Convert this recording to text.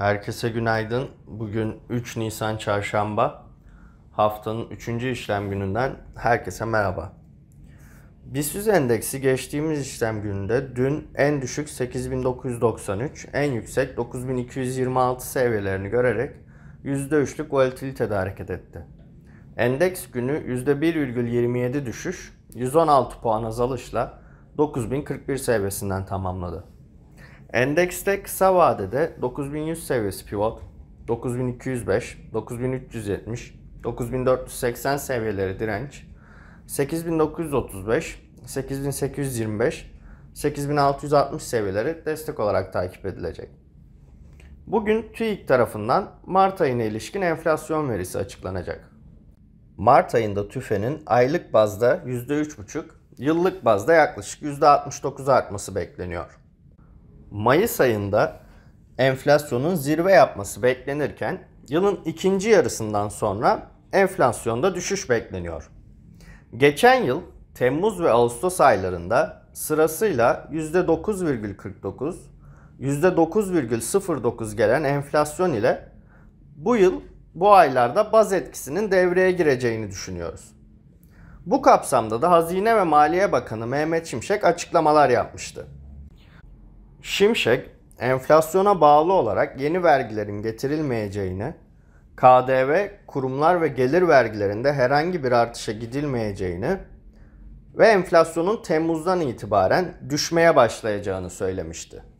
Herkese günaydın. Bugün 3 Nisan Çarşamba. Haftanın 3. işlem gününden herkese merhaba. BIST endeksi geçtiğimiz işlem gününde dün en düşük 8993, en yüksek 9226 seviyelerini görerek %3'lük volatilitede hareket etti. Endeks günü %1,27 düşüş, 116 puan azalışla 9041 seviyesinden tamamladı. Endekste kısa vadede 9100 seviyesi pivot, 9205, 9370, 9480 seviyeleri direnç, 8935, 8825, 8660 seviyeleri destek olarak takip edilecek. Bugün TÜİK tarafından Mart ayına ilişkin enflasyon verisi açıklanacak. Mart ayında TÜFE'nin aylık bazda %3,5, yıllık bazda yaklaşık %69 artması bekleniyor. Mayıs ayında enflasyonun zirve yapması beklenirken yılın ikinci yarısından sonra enflasyonda düşüş bekleniyor. Geçen yıl Temmuz ve Ağustos aylarında sırasıyla %9,49, %9,09 gelen enflasyon ile bu yıl bu aylarda baz etkisinin devreye gireceğini düşünüyoruz. Bu kapsamda da Hazine ve Maliye Bakanı Mehmet Şimşek açıklamalar yapmıştı. Şimşek, enflasyona bağlı olarak yeni vergilerin getirilmeyeceğini, KDV, kurumlar ve gelir vergilerinde herhangi bir artışa gidilmeyeceğini ve enflasyonun Temmuz'dan itibaren düşmeye başlayacağını söylemişti.